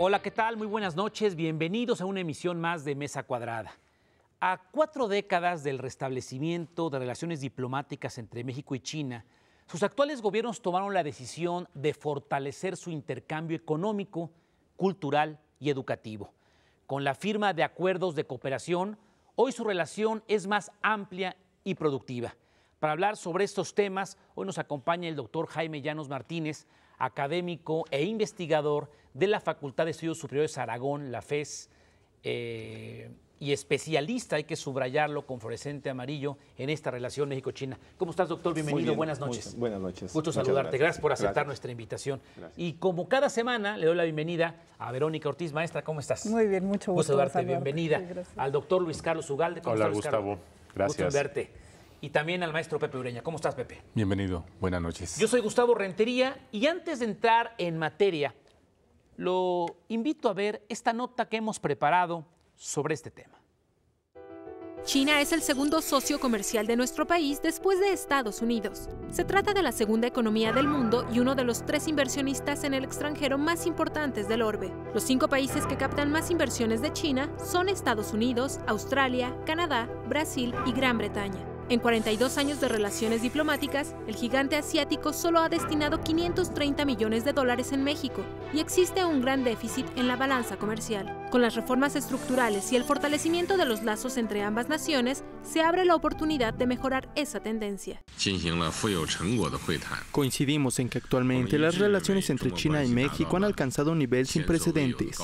Hola, ¿qué tal? Muy buenas noches. Bienvenidos a una emisión más de Mesa Cuadrada. A cuatro décadas del restablecimiento de relaciones diplomáticas entre México y China, sus actuales gobiernos tomaron la decisión de fortalecer su intercambio económico, cultural y educativo. Con la firma de acuerdos de cooperación, hoy su relación es más amplia y productiva. Para hablar sobre estos temas, hoy nos acompaña el doctor Jaime Llanos Martínez, académico e investigador de la Facultad de Estudios Superiores Aragón, la FES, eh, y especialista, hay que subrayarlo con fluorescente amarillo, en esta relación México-China. ¿Cómo estás, doctor? Bienvenido, buenas noches. buenas noches. Gusto saludarte, gracias, por aceptar nuestra invitación. Y como cada semana, le doy la bienvenida a Verónica Ortiz, maestra, ¿cómo estás? Muy bien, mucho gusto. Gusto saludarte, bienvenida. Al doctor Luis Carlos Ugalde. Hola, Gustavo. Gracias. verte y también al maestro Pepe Ureña. ¿Cómo estás, Pepe? Bienvenido, buenas noches. Yo soy Gustavo Rentería y antes de entrar en materia, lo invito a ver esta nota que hemos preparado sobre este tema. China es el segundo socio comercial de nuestro país después de Estados Unidos. Se trata de la segunda economía del mundo y uno de los tres inversionistas en el extranjero más importantes del orbe. Los cinco países que captan más inversiones de China son Estados Unidos, Australia, Canadá, Brasil y Gran Bretaña. En 42 años de relaciones diplomáticas, el gigante asiático solo ha destinado 530 millones de dólares en México y existe un gran déficit en la balanza comercial. Con las reformas estructurales y el fortalecimiento de los lazos entre ambas naciones, se abre la oportunidad de mejorar esa tendencia. Coincidimos en que actualmente las relaciones entre China y México han alcanzado un nivel sin precedentes.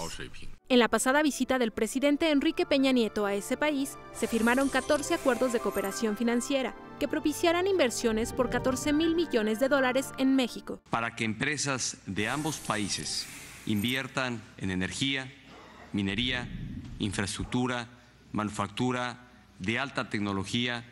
En la pasada visita del presidente Enrique Peña Nieto a ese país, se firmaron 14 acuerdos de cooperación financiera que propiciarán inversiones por 14 mil millones de dólares en México. Para que empresas de ambos países inviertan en energía, minería, infraestructura, manufactura, de alta tecnología,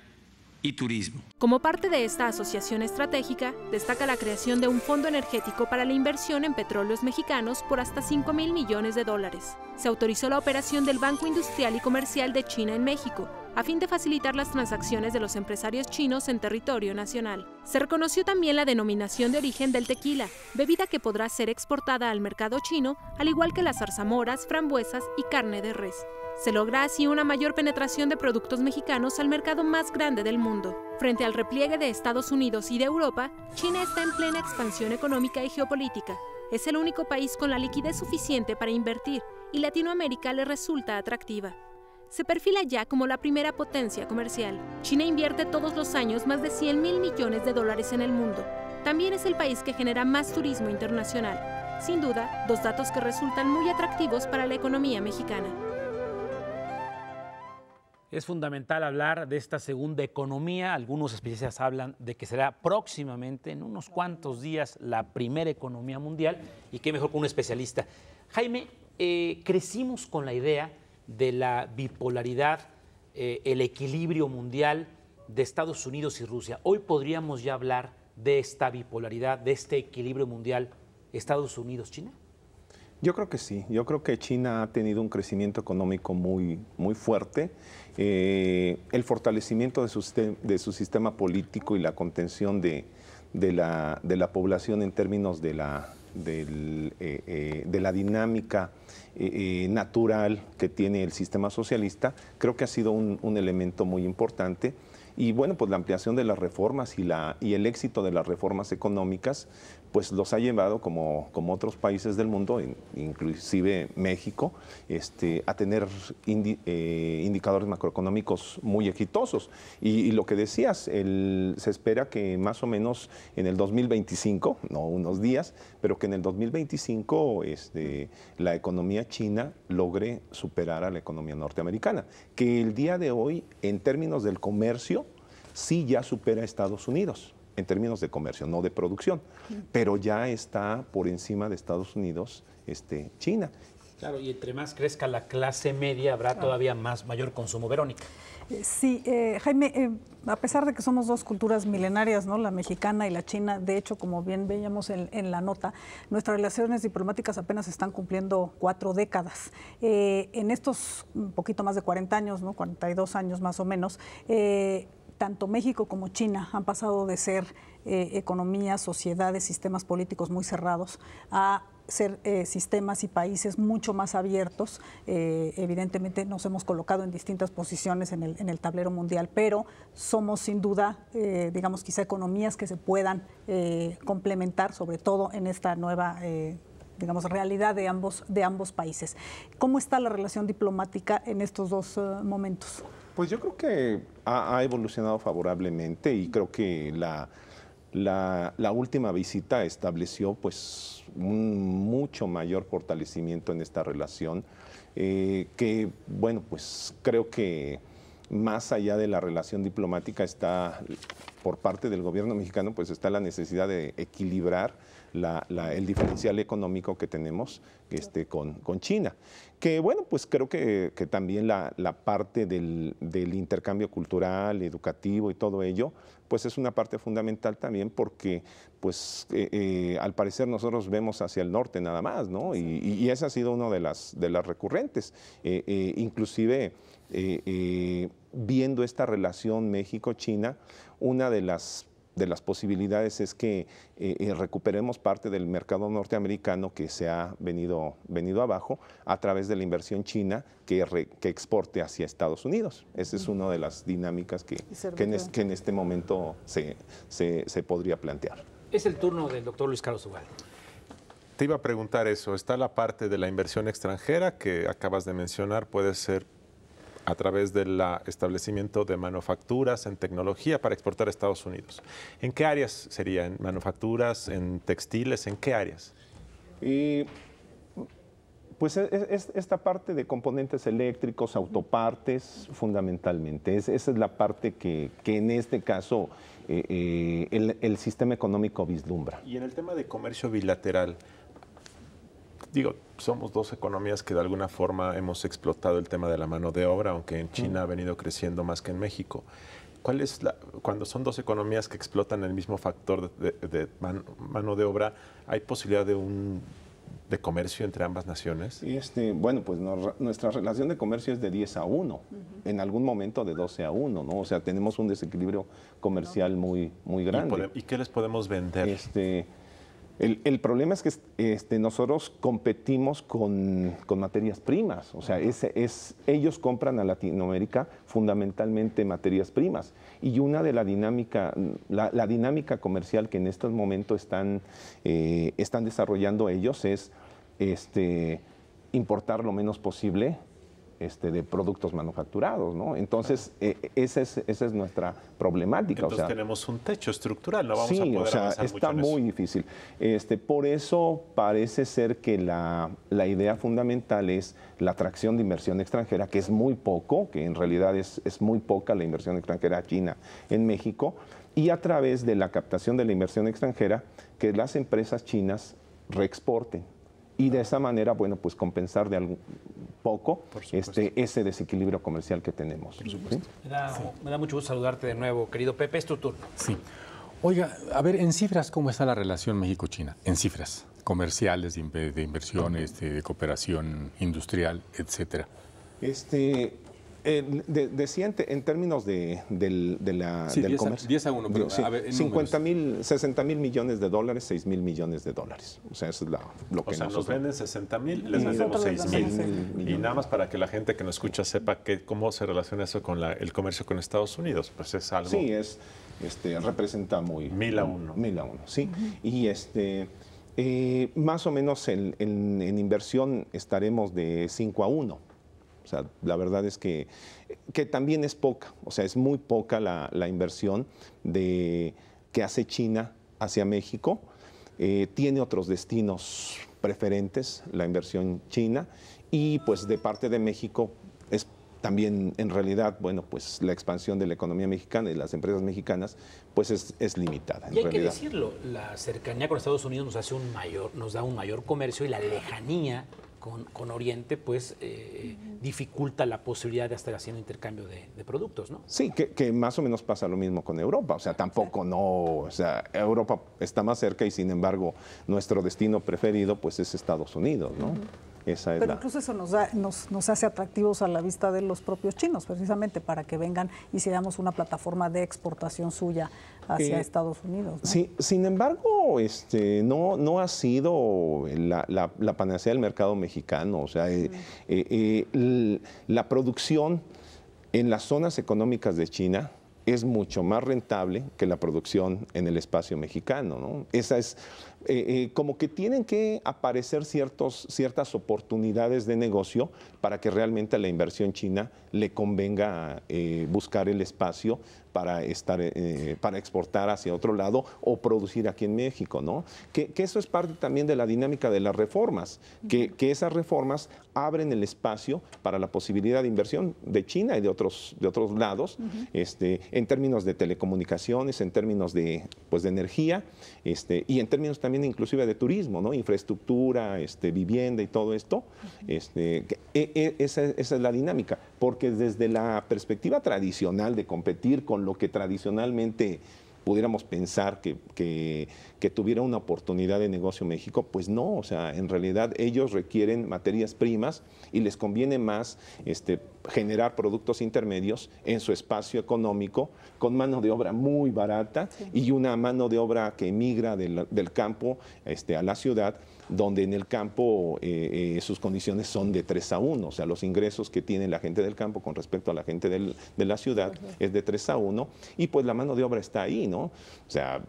y turismo. Como parte de esta asociación estratégica, destaca la creación de un fondo energético para la inversión en petróleos mexicanos por hasta 5 mil millones de dólares. Se autorizó la operación del Banco Industrial y Comercial de China en México, a fin de facilitar las transacciones de los empresarios chinos en territorio nacional. Se reconoció también la denominación de origen del tequila, bebida que podrá ser exportada al mercado chino, al igual que las zarzamoras, frambuesas y carne de res. Se logra así una mayor penetración de productos mexicanos al mercado más grande del mundo. Frente al repliegue de Estados Unidos y de Europa, China está en plena expansión económica y geopolítica. Es el único país con la liquidez suficiente para invertir y Latinoamérica le resulta atractiva. Se perfila ya como la primera potencia comercial. China invierte todos los años más de 100 mil millones de dólares en el mundo. También es el país que genera más turismo internacional. Sin duda, dos datos que resultan muy atractivos para la economía mexicana es fundamental hablar de esta segunda economía. Algunos especialistas hablan de que será próximamente, en unos cuantos días, la primera economía mundial. Y qué mejor con un especialista. Jaime, eh, crecimos con la idea de la bipolaridad, eh, el equilibrio mundial de Estados Unidos y Rusia. Hoy podríamos ya hablar de esta bipolaridad, de este equilibrio mundial Estados Unidos-China. Yo creo que sí, yo creo que China ha tenido un crecimiento económico muy, muy fuerte. Eh, el fortalecimiento de su, de su, sistema político y la contención de, la, población en términos de la, eh, eh, de la dinámica natural que tiene el sistema socialista, creo que ha sido un elemento muy importante. Y bueno, pues la ampliación de las reformas y, la, y el éxito de las reformas económicas, pues los ha llevado, como, como otros países del mundo, inclusive México, este, a tener eh, indicadores macroeconómicos muy exitosos. Y, lo que decías, se espera que más o menos en el 2025, no unos días, pero que en el 2025 este, la economía china logre superar a la economía norteamericana. Que el día de hoy, en términos del comercio, sí ya supera a Estados Unidos en términos de comercio, no de producción, pero ya está por encima de Estados Unidos, este, China. Claro, y entre más crezca la clase media, habrá todavía más mayor consumo. Verónica. Eh, sí, eh, Jaime, eh, a pesar de que somos dos culturas milenarias, ¿no? la mexicana y la china, de hecho, como bien veíamos en, la nota, nuestras relaciones diplomáticas apenas están cumpliendo cuatro décadas. en estos un poquito más de 40 años, ¿no? 42 años más o menos, tanto México como China han pasado de ser eh, economías, sociedades, sistemas políticos muy cerrados a ser eh, sistemas y países mucho más abiertos. Eh, evidentemente nos hemos colocado en distintas posiciones en el, tablero mundial, pero somos sin duda, digamos, quizá economías que se puedan complementar, sobre todo en esta nueva realidad de ambos, de ambos países. ¿Cómo está la relación diplomática en estos dos momentos? Pues yo creo que ha, evolucionado favorablemente y creo que la, última visita estableció pues un mucho mayor fortalecimiento en esta relación, eh, que bueno, pues creo que más allá de la relación diplomática está por parte del gobierno mexicano, pues está la necesidad de equilibrar el diferencial económico que tenemos este, con, China. Que bueno, pues creo que, también la, parte del, intercambio cultural, educativo y todo ello, pues es una parte fundamental también porque pues eh, eh, al parecer nosotros vemos hacia el norte nada más, ¿no? Y, esa ha sido una de las, de las recurrentes. Eh, inclusive viendo esta relación México-China, una de las de las posibilidades es que eh, eh, recuperemos parte del mercado norteamericano que se ha venido, venido abajo a través de la inversión china que, exporte hacia Estados Unidos. Esa es una de las dinámicas que, que, en, este momento se, se, podría plantear. Es el turno del doctor Luis Carlos Ugal. Te iba a preguntar eso. Está la parte de la inversión extranjera que acabas de mencionar, puede ser a través del ah, establecimiento de manufacturas en tecnología para exportar a Estados Unidos. ¿En qué áreas sería? ¿En manufacturas? ¿En textiles? ¿En qué áreas? pues esta parte de componentes eléctricos, autopartes, fundamentalmente. esa es la parte que, en este caso eh, eh, el sistema económico vislumbra. Y en el tema de comercio bilateral, digo, somos dos economías que de alguna forma hemos explotado el tema de la mano de obra, aunque en China mm. ha venido creciendo más que en México. ¿Cuál es la, cuando son dos economías que explotan el mismo factor de, mano de obra, hay posibilidad de un de comercio entre ambas naciones? Este, bueno, pues nuestra relación de comercio es de 10 a 1, en algún momento de 12 a 1, ¿no? O sea, tenemos un desequilibrio comercial muy, muy grande. ¿Y, ¿Y qué les podemos vender? Este, el, problema es que este, nosotros competimos con, materias primas, o sea, es, ellos compran a Latinoamérica fundamentalmente materias primas. Y una de la dinámica, la, dinámica comercial que en estos momentos están, eh, están desarrollando ellos es este, importar lo menos posible, este, de productos manufacturados, Entonces, eh, esa, es, nuestra problemática. Entonces tenemos un techo estructural, no vamos a poder o sea, está muy difícil. Este, por eso parece ser que la, idea fundamental es la atracción de inversión extranjera, que es muy poco, que en realidad es, es muy poca la inversión extranjera china en México, y a través de la captación de la inversión extranjera, que las empresas chinas reexporten y de esa manera, bueno, pues compensar de algún poco este, ese desequilibrio comercial que tenemos. Por supuesto. Me, da, mucho gusto saludarte de nuevo, querido Pepe, es tu turno. Sí. Oiga, a ver, en cifras, ¿cómo está la relación México-China? En cifras comerciales, de, inversiones, de cooperación industrial, etcétera. Este, eh, de, en términos de, del comercio. 10 a 1, pero 50 mil, 60 mil millones de dólares, 6 mil millones de dólares. O sea, eso es la, lo que nos venden 60 mil, les vendemos 6 mil. Y nada más para que la gente que nos escucha sepa cómo se relaciona eso con el comercio con Estados Unidos. Pues es algo. Sí, es, este, representa muy. Mil a uno. Mil a uno, sí. Y este. Eh, más o menos en inversión estaremos de 5 a 1 o sea, la verdad es que, que también es poca, o sea, es muy poca la, inversión de, que hace China hacia México. Eh, tiene otros destinos preferentes, la inversión china, y pues de parte de México es también en realidad, bueno, pues la expansión de la economía mexicana y las empresas mexicanas, pues es, limitada. y hay que decirlo, la cercanía con Estados Unidos nos hace un mayor, nos da un mayor comercio y la lejanía con, con Oriente, pues eh, dificulta la posibilidad de estar haciendo intercambio de, productos, ¿no? Sí, que, más o menos pasa lo mismo con Europa, o sea, tampoco no, o sea, Europa está más cerca y sin embargo nuestro destino preferido pues es Estados Unidos, ¿no? Pero incluso eso nos, nos, hace atractivos a la vista de los propios chinos, precisamente para que vengan y seamos una plataforma de exportación suya hacia eh, Estados Unidos. Sí, sin embargo, este, no, no ha sido la, panacea del mercado mexicano. O sea, eh, eh, la producción en las zonas económicas de China es mucho más rentable que la producción en el espacio mexicano. Esa es eh, eh, como que tienen que aparecer ciertas oportunidades de negocio para que realmente a la inversión china le convenga eh, buscar el espacio para, estar, para exportar hacia otro lado o producir aquí en México, ¿no? Que, eso es parte también de la dinámica de las reformas, que, esas reformas abren el espacio para la posibilidad de inversión de China y de otros, de otros lados, este, en términos de telecomunicaciones, en términos de, pues, de energía este, y en términos también también inclusive de turismo, ¿no? Infraestructura, este, vivienda y todo esto. Este, e, e, esa, es la dinámica, porque desde la perspectiva tradicional de competir con lo que tradicionalmente pudiéramos pensar que, tuviera una oportunidad de negocio México, pues no, o sea, en realidad ellos requieren materias primas y les conviene más este, generar productos intermedios en su espacio económico con mano de obra muy barata y una mano de obra que emigra del, campo este, a la ciudad donde en el campo eh, eh, sus condiciones son de 3 a 1, o sea, los ingresos que tiene la gente del campo con respecto a la gente de la ciudad es de 3 a 1, y pues la mano de obra está ahí, ¿no? O sea,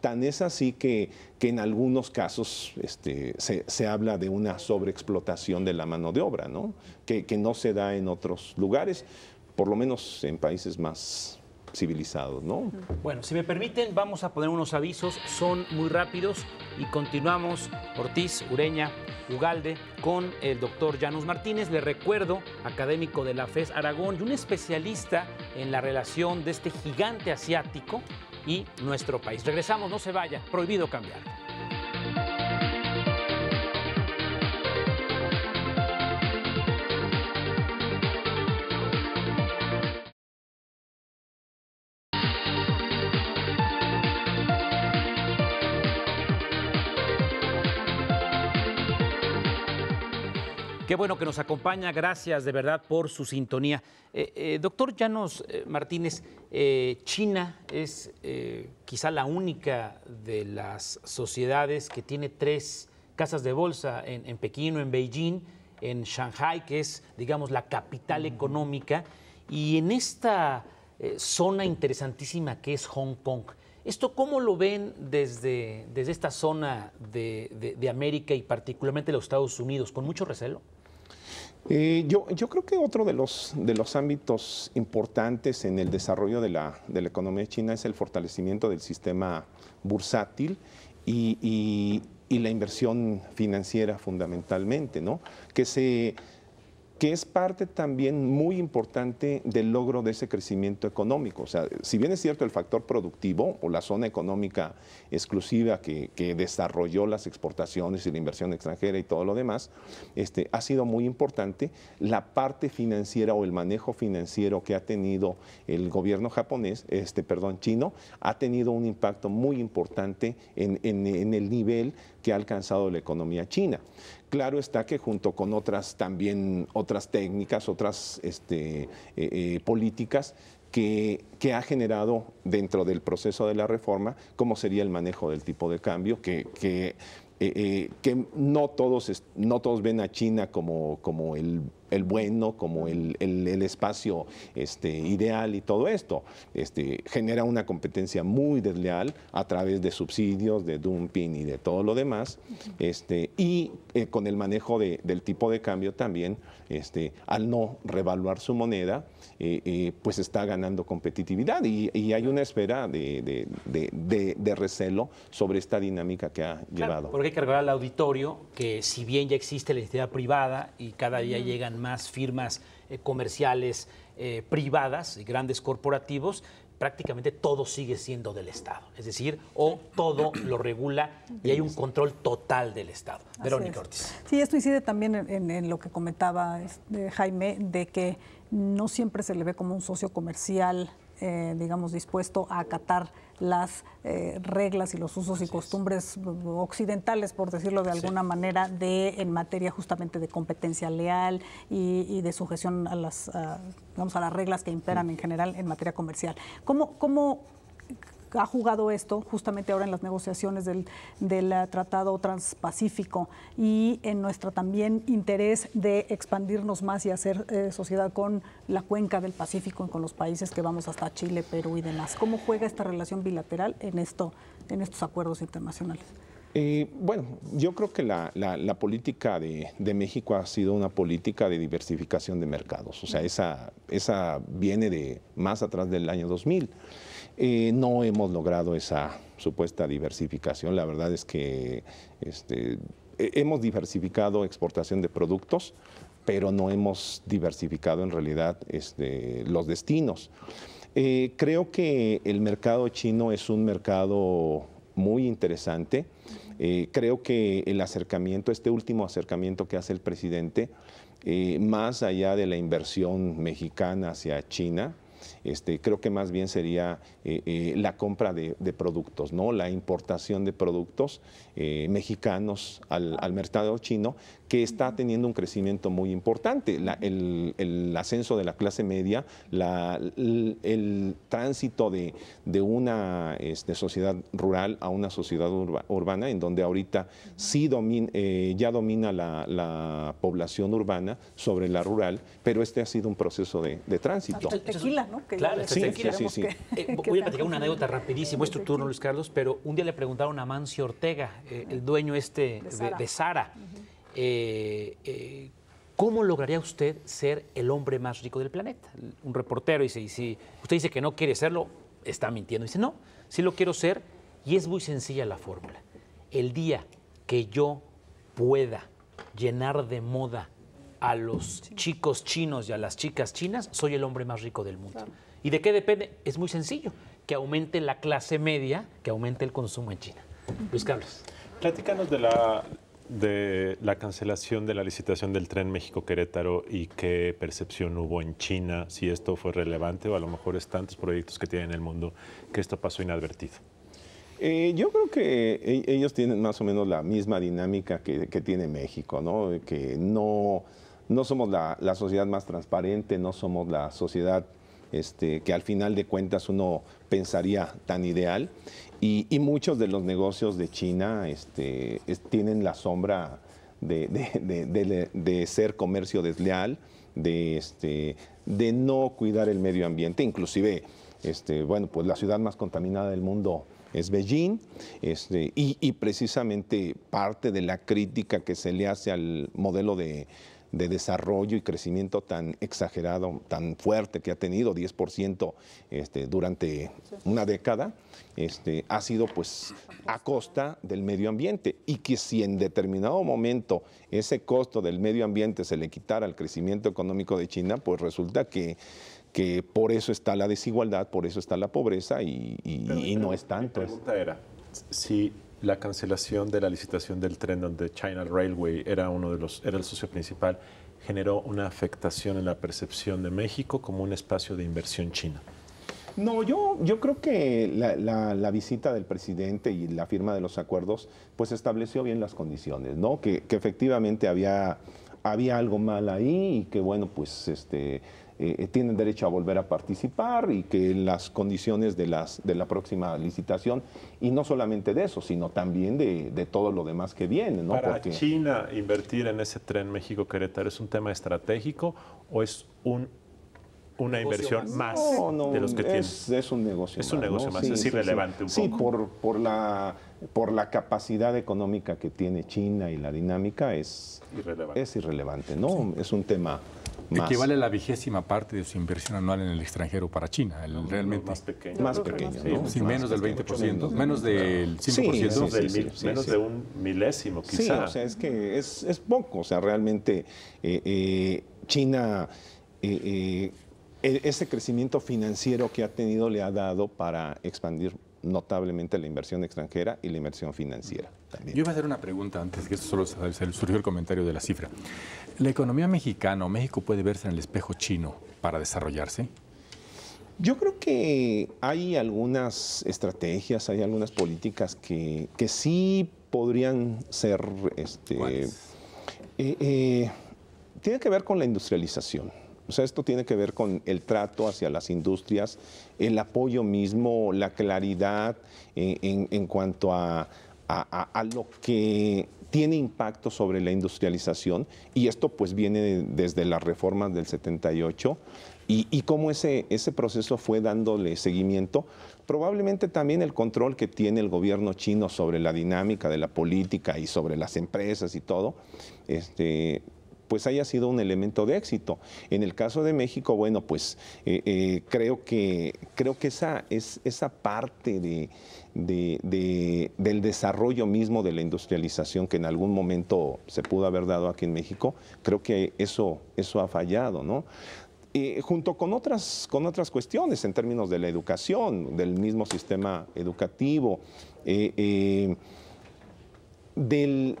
tan es así que, en algunos casos este, se, habla de una sobreexplotación de la mano de obra, ¿no? que no se da en otros lugares, por lo menos en países más, civilizados, ¿no? Bueno, si me permiten, vamos a poner unos avisos, son muy rápidos y continuamos Ortiz, Ureña, Ugalde con el doctor Janus Martínez, le recuerdo, académico de la FES Aragón y un especialista en la relación de este gigante asiático y nuestro país. Regresamos, no se vaya, prohibido cambiar. Qué bueno que nos acompaña, gracias de verdad por su sintonía. Eh, eh, doctor Llanos eh, Martínez, China es quizá la única de las sociedades que tiene tres casas de bolsa en, Pekín o en Beijing, en Shanghai, que es, digamos, la capital económica, y en esta zona interesantísima que es Hong Kong. ¿Esto cómo lo ven desde, desde esta zona de, América y particularmente los Estados Unidos? ¿Con mucho recelo? Eh, yo, creo que otro de los, de los ámbitos importantes en el desarrollo de la, de economía china es el fortalecimiento del sistema bursátil y, y la inversión financiera fundamentalmente, ¿no? Que se que es parte también muy importante del logro de ese crecimiento económico. O sea, si bien es cierto el factor productivo o la zona económica exclusiva que, desarrolló las exportaciones y la inversión extranjera y todo lo demás, este, ha sido muy importante la parte financiera o el manejo financiero que ha tenido el gobierno japonés, este, perdón, chino, ha tenido un impacto muy importante en, en el nivel que ha alcanzado la economía china. Claro está que junto con otras también, otras técnicas, otras este, eh, eh, políticas que, ha generado dentro del proceso de la reforma, como sería el manejo del tipo de cambio, que, que eh, no, todos, no todos ven a China como, como el el bueno, como el, espacio este, ideal y todo esto. Este, genera una competencia muy desleal a través de subsidios, de dumping y de todo lo demás. Este, y eh, con el manejo de, del tipo de cambio también, este, al no revaluar su moneda, eh, eh, pues está ganando competitividad y, hay una esfera de, recelo sobre esta dinámica que ha llevado. Porque hay que al auditorio que si bien ya existe la entidad privada y cada día llegan más firmas eh, comerciales eh, privadas y grandes corporativos, prácticamente todo sigue siendo del Estado. Es decir, o todo lo regula y hay un control total del Estado. Verónica Ortiz. Sí, esto incide también en, lo que comentaba este, Jaime, de que no siempre se le ve como un socio comercial eh, digamos, dispuesto a acatar las eh, reglas y los usos y costumbres occidentales, por decirlo de alguna manera, de en materia justamente de competencia leal y, de sujeción a las, a las reglas que imperan mm. en general en materia comercial. ¿Cómo, cómo ha jugado esto justamente ahora en las negociaciones del, eh, Tratado Transpacífico y en nuestro también interés de expandirnos más y hacer eh, sociedad con la cuenca del Pacífico y con los países que vamos hasta Chile, Perú y demás. ¿Cómo juega esta relación bilateral en, esto, en estos acuerdos internacionales? Eh, bueno, yo creo que la, política de, México ha sido una política de diversificación de mercados. O sea, esa, esa viene de más atrás del año 2000. Eh, no hemos logrado esa supuesta diversificación. La verdad es que este, hemos diversificado exportación de productos, pero no hemos diversificado en realidad este, los destinos. Eh, creo que el mercado chino es un mercado muy interesante. Eh, creo que el acercamiento, este último acercamiento que hace el presidente, más allá de la inversión mexicana hacia China, este, creo que más bien sería eh, eh, la compra de, productos, ¿no? La importación de productos eh, mexicanos al mercado chino que está teniendo un crecimiento muy importante. el, ascenso de la clase media, el, tránsito de, una este, sociedad rural a una sociedad urbana, en donde ahorita sí eh, ya domina la, población urbana sobre la rural, pero este ha sido un proceso de, tránsito. Ah, pues tequila, ¿no? claro, sí, sí, eh, voy a platicar una anécdota rapidísimo, es tu turno, Luis Carlos, pero un día le preguntaron a Mancio Ortega, eh, el dueño este de Sara. Eh, eh, ¿cómo lograría usted ser el hombre más rico del planeta? Un reportero dice, y si usted dice que no quiere serlo, está mintiendo. Dice, no, sí lo quiero ser. Y es muy sencilla la fórmula. El día que yo pueda llenar de moda a los chicos chinos y a las chicas chinas, soy el hombre más rico del mundo. ¿Y de qué depende? Es muy sencillo, que aumente la clase media, que aumente el consumo en China. Luis Carlos. Platícanos de la, de la cancelación de la licitación del tren México-Querétaro y qué percepción hubo en China, si esto fue relevante o a lo mejor es tantos proyectos que tiene en el mundo que esto pasó inadvertido. Eh, yo creo que e, ellos tienen más o menos la misma dinámica que, tiene México, ¿no? Que no, no somos la, la sociedad más transparente, no somos la sociedad este, que al final de cuentas uno pensaría tan ideal. Y, muchos de los negocios de China este, tienen la sombra de, ser comercio desleal, este, de, no cuidar el medio ambiente, inclusive... bueno, pues la ciudad más contaminada del mundo es Beijing, y, precisamente parte de la crítica que se le hace al modelo de, de desarrollo y crecimiento tan exagerado, tan fuerte que ha tenido, 10% este, durante una década, este, ha sido pues a costa del medio ambiente y que si en determinado momento ese costo del medio ambiente se le quitara al crecimiento económico de China, pues resulta que por eso está la desigualdad, por eso está la pobreza y, no es tanto. era, si la cancelación de la licitación del tren donde China Railway era uno de los era el socio principal generó una afectación en la percepción de México como un espacio de inversión china. No, yo, yo creo que la, visita del presidente y la firma de los acuerdos, pues estableció bien las condiciones, ¿no? Que, efectivamente había, había algo mal ahí y que, bueno, pues este, eh, tienen derecho a volver a participar y que las condiciones de, las, de la próxima licitación, y no solamente de eso, sino también de, todo lo demás que viene. ¿Para China invertir en ese tren México-Querétaro es un tema estratégico o es un una inversión más, de los que es, tiene. Es un negocio es un negocio más, es irrelevante un poco. Sí, por, la, por la capacidad económica que tiene China y la dinámica es irrelevante, es irrelevante ¿no? Es un tema Equivale a la vigésima parte de su inversión anual en el extranjero para China. realmente más pequeño. Más pequeño, ¿no? Sí, menos del 20%, menos, del 5%. menos de un milésimo, quizá. Sí, o sea, es que es, es poco. O sea, realmente eh, eh, China... Eh, e, ese crecimiento financiero que ha tenido le ha dado para expandir notablemente la inversión extranjera y la inversión financiera. Yo iba a hacer una pregunta antes, que esto solo surgió el comentario de la cifra. ¿La economía mexicana o México puede verse en el espejo chino para desarrollarse? Yo creo que hay algunas estrategias, hay algunas políticas que, sí podrían ser... Este, eh, eh, tiene que ver con la industrialización. O sea, esto tiene que ver con el trato hacia las industrias, el apoyo mismo, la claridad en, cuanto a, lo que tiene impacto sobre la industrialización y esto pues viene desde las reformas del 78 y, cómo ese, ese proceso fue dándole seguimiento. Probablemente también el control que tiene el gobierno chino sobre la dinámica de la política y sobre las empresas y todo, este, pues haya sido un elemento de éxito. En el caso de México, bueno, pues eh, eh, creo que, creo que esa, es, esa parte del desarrollo mismo de la industrialización que en algún momento se pudo haber dado aquí en México, creo que eso, eso ha fallado, ¿no? Eh, junto con otras, con otras cuestiones en términos de la educación, del mismo sistema educativo, del,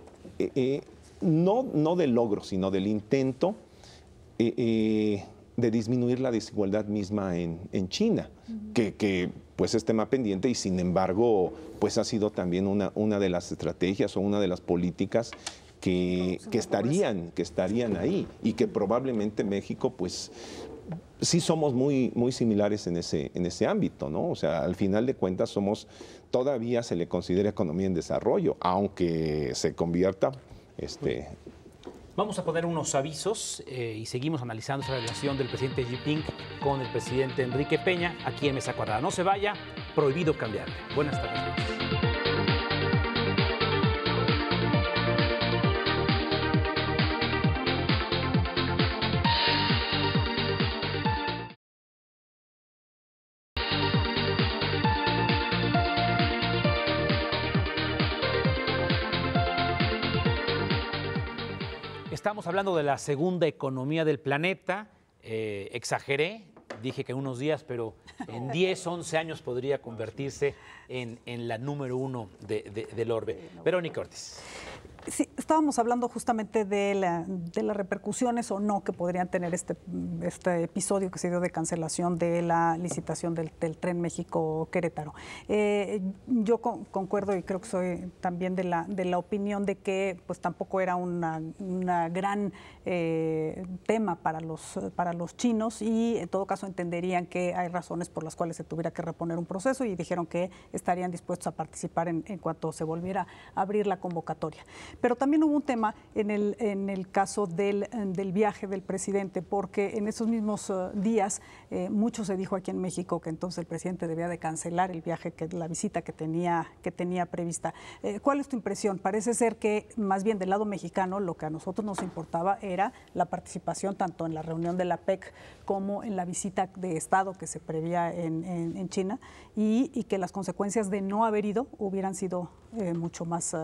no, del logro, sino del intento eh, eh, de disminuir la desigualdad misma en, China, que, pues es tema pendiente y sin embargo pues ha sido también una, una de las estrategias o una de las políticas que, estarían, que estarían ahí y que probablemente México pues sí somos muy, muy similares en ese, en ese ámbito, ¿no? O sea, al final de cuentas somos, todavía se le considera economía en desarrollo, aunque se convierta este, Vamos a poner unos avisos eh, y seguimos analizando esa relación del presidente Xi Jinping con el presidente Enrique Peña aquí en Mesa Cuadrada. No se vaya, prohibido cambiar. Buenas tardes. hablando de la segunda economía del planeta. Eh, exageré, dije que unos días, pero en 10, 11 años podría convertirse en, la número uno del orbe. Verónica Ortiz. Sí, estábamos hablando justamente de, las repercusiones o no que podrían tener este, este, episodio que se dio de cancelación de la licitación del, tren México-Querétaro. Eh, yo concuerdo y creo que soy también de la, opinión de que pues tampoco era un gran eh, tema para los, chinos y en todo caso entenderían que hay razones por las cuales se tuviera que reponer un proceso y dijeron que estarían dispuestos a participar en cuanto se volviera a abrir la convocatoria. Pero también hubo un tema en el, en el caso del, viaje del presidente, porque en esos mismos eh, días eh, mucho se dijo aquí en México que entonces el presidente debía de cancelar el viaje, que, la visita que tenía, que tenía prevista. Eh, ¿Cuál es tu impresión? Parece ser que más bien del lado mexicano lo que a nosotros nos importaba era la participación tanto en la reunión de la PEC como en la visita de Estado que se prevía en, en, China y, que las consecuencias de no haber ido hubieran sido mucho más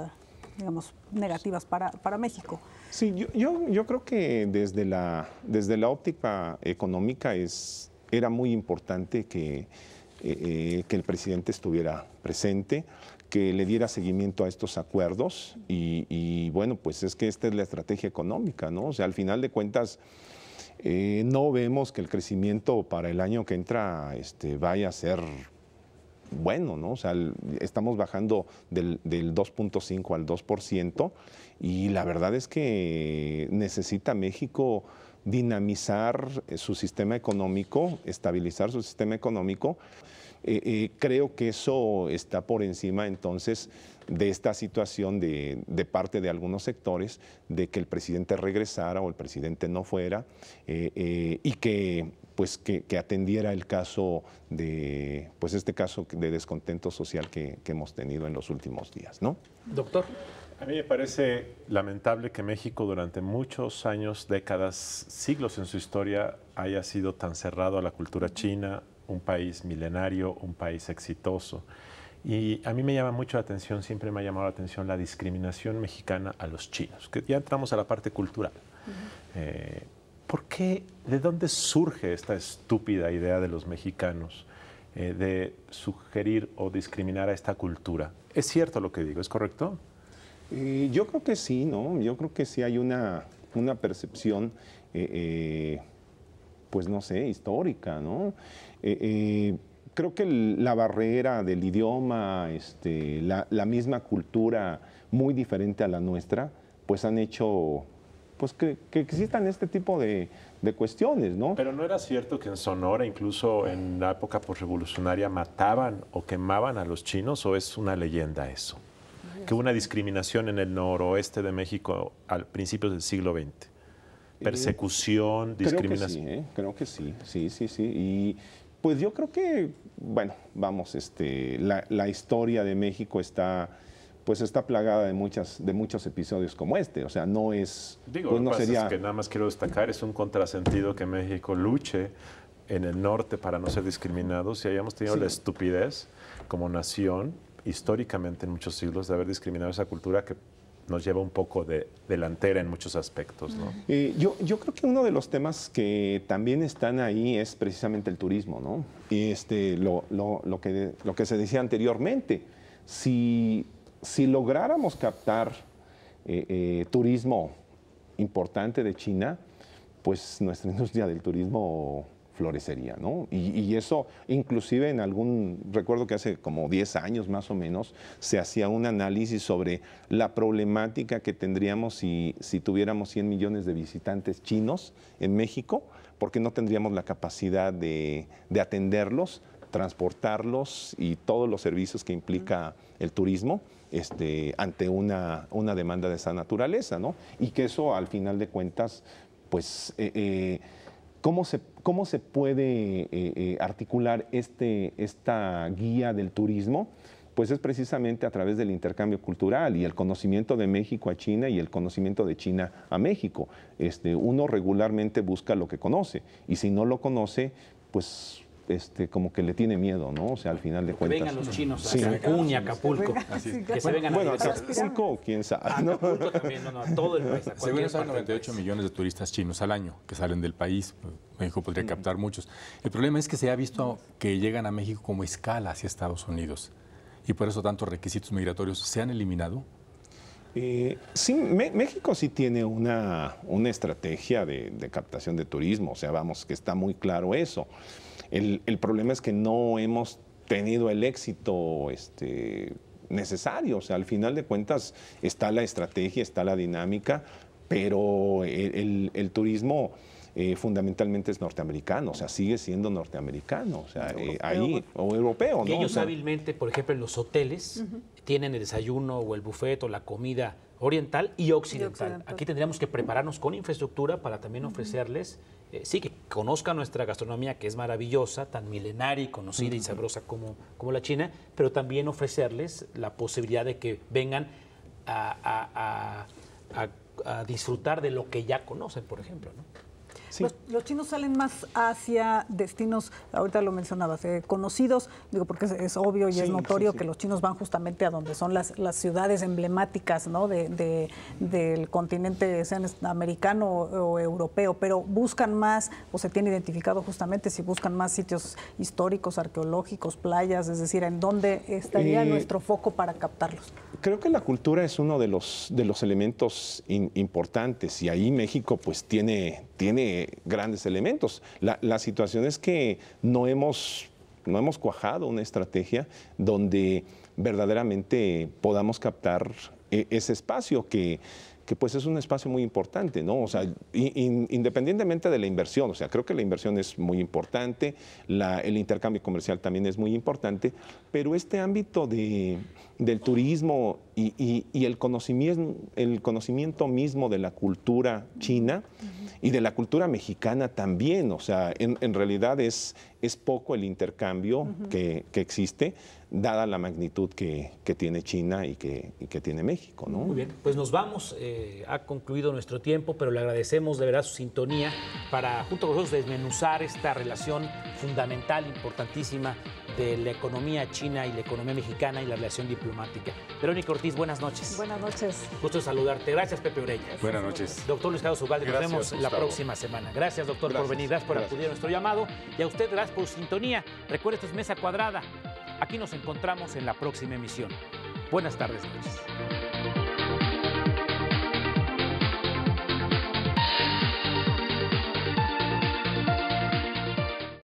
digamos, negativas para, México. Sí, yo, creo que desde la, desde la óptica económica es, era muy importante que, eh, eh, que el presidente estuviera presente, que le diera seguimiento a estos acuerdos y, bueno, pues es que esta es la estrategia económica, ¿no? O sea, al final de cuentas... Eh, no vemos que el crecimiento para el año que entra este, vaya a ser bueno, ¿no? O sea, estamos bajando del, 2.5 al 2% y la verdad es que necesita México dinamizar eh, su sistema económico, estabilizar su sistema económico. Eh, eh, creo que eso está por encima entonces de esta situación de, parte de algunos sectores de que el presidente regresara o el presidente no fuera y que pues que, atendiera el caso de, pues este caso de descontento social que, hemos tenido en los últimos días, ¿no? Doctor. A mí me parece lamentable que México durante muchos años, décadas, siglos en su historia haya sido tan cerrado a la cultura china, un país milenario, un país exitoso. Y a mí me llama mucho la atención, siempre me ha llamado la atención la discriminación mexicana a los chinos, que ya entramos a la parte cultural. ¿Por qué? ¿De dónde surge esta estúpida idea de los mexicanos eh, de sugerir o discriminar a esta cultura? ¿Es cierto lo que digo? ¿Es correcto? Eh, yo creo que sí, ¿no? Yo creo que sí hay una, percepción, eh, pues no sé, histórica, ¿no? creo que la barrera del idioma, este, la, la misma cultura muy diferente a la nuestra, pues han hecho pues que, existan este tipo de, cuestiones, ¿no? Pero no era cierto que en Sonora, incluso en la época postrevolucionaria, mataban o quemaban a los chinos, o es una leyenda eso? Que hubo una discriminación en el noroeste de México a principios del siglo XX. Eh, Persecución, discriminación. Creo que sí, ¿eh? creo que sí, sí, sí, Y pues yo creo que, bueno, vamos, este, la historia de México está pues está plagada de, muchas, de muchos episodios como este. O sea, no es... Digo, pues no lo que sería... que nada más quiero destacar, es un contrasentido que México luche en el norte para no ser discriminados Si hayamos tenido la estupidez como nación, históricamente en muchos siglos, de haber discriminado esa cultura que nos lleva un poco de delantera en muchos aspectos. ¿no? Mm. Eh, yo, creo que uno de los temas que también están ahí es precisamente el turismo, ¿no? Este, lo, lo, que, lo que se decía anteriormente. Si si lográramos captar eh, eh, turismo importante de China, pues nuestra industria del turismo florecería, ¿no? Y, eso, inclusive en algún, recuerdo que hace como 10 años más o menos, se hacía un análisis sobre la problemática que tendríamos si, tuviéramos 100 millones de visitantes chinos en México, porque no tendríamos la capacidad de atenderlos, transportarlos y todos los servicios que implica el turismo. Este, ante una, una demanda de esa naturaleza, ¿no? Y que eso, al final de cuentas, pues, eh, eh, ¿cómo, se, ¿cómo, se, puede eh, articular este, esta guía del turismo? Pues es precisamente a través del intercambio cultural y el conocimiento de México a China y el conocimiento de China a México. Este, uno regularmente busca lo que conoce y si no lo conoce, pues este, como que le tiene miedo, ¿no? O sea, al final de cuentas. Que vengan los chinos a Cancún y Acapulco. Que se vengan bueno, a Acapulco, quién sabe. ¿no? Acapulco también, no, no, a todo el país. Según 98 millones de turistas chinos al año que salen del país. México podría captar muchos. El problema es que se ha visto que llegan a México como escala hacia Estados Unidos. Y por eso tantos requisitos migratorios se han eliminado eh, sí, México sí tiene una, estrategia de, captación de turismo, o sea, vamos, que está muy claro eso. El, problema es que no hemos tenido el éxito este, necesario, o sea, al final de cuentas está la estrategia, está la dinámica, pero el, turismo... Eh, fundamentalmente es norteamericano, o sea, sigue siendo norteamericano, o sea, eh, ahí, o europeo, ¿no? ellos hábilmente, por ejemplo, en los hoteles, tienen el desayuno o el buffet o la comida oriental y occidental. Aquí tendríamos que prepararnos con infraestructura para también ofrecerles, eh, sí, que conozcan nuestra gastronomía que es maravillosa, tan milenaria y conocida y sabrosa como, como la China, pero también ofrecerles la posibilidad de que vengan a, disfrutar de lo que ya conocen, por ejemplo. ¿no? Los, chinos salen más hacia destinos, ahorita lo mencionabas, eh, conocidos, digo, porque es, obvio y es notorio que los chinos van justamente a donde son las, ciudades emblemáticas del continente, sean americano o, europeo, pero buscan más, o se tiene identificado justamente si buscan más sitios históricos, arqueológicos, playas, es decir, ¿en dónde estaría eh, nuestro foco para captarlos? Creo que la cultura es uno de los, de los elementos importantes y ahí México pues tiene tiene grandes elementos. La, situación es que no hemos, no hemos cuajado una estrategia donde verdaderamente podamos captar eh, ese espacio que, pues es un espacio muy importante, ¿no? O sea, independientemente de la inversión, o sea, creo que la inversión es muy importante, el intercambio comercial también es muy importante, pero este ámbito de, del turismo y, el, conocimiento, el conocimiento mismo de la cultura china y de la cultura mexicana también. O sea, en, realidad es, es poco el intercambio que, existe, dada la magnitud que, tiene China y que, tiene México. ¿no? Muy bien, pues nos vamos. Eh, ha concluido nuestro tiempo, pero le agradecemos de verdad su sintonía para, junto con nosotros, desmenuzar esta relación fundamental, importantísima de la economía china y la economía mexicana y la relación diplomática. Verónica Ortiz, buenas noches. Buenas noches. Gusto saludarte. Gracias, Pepe Orella. Buenas noches. Doctor Luis Carlos Ugalde, nos vemos la próxima semana. Gracias, doctor, por venir. Gracias por acudir a nuestro llamado. Y a usted, gracias por su sintonía. Recuerde, esto es Mesa Cuadrada. Aquí nos encontramos en la próxima emisión. Buenas tardes,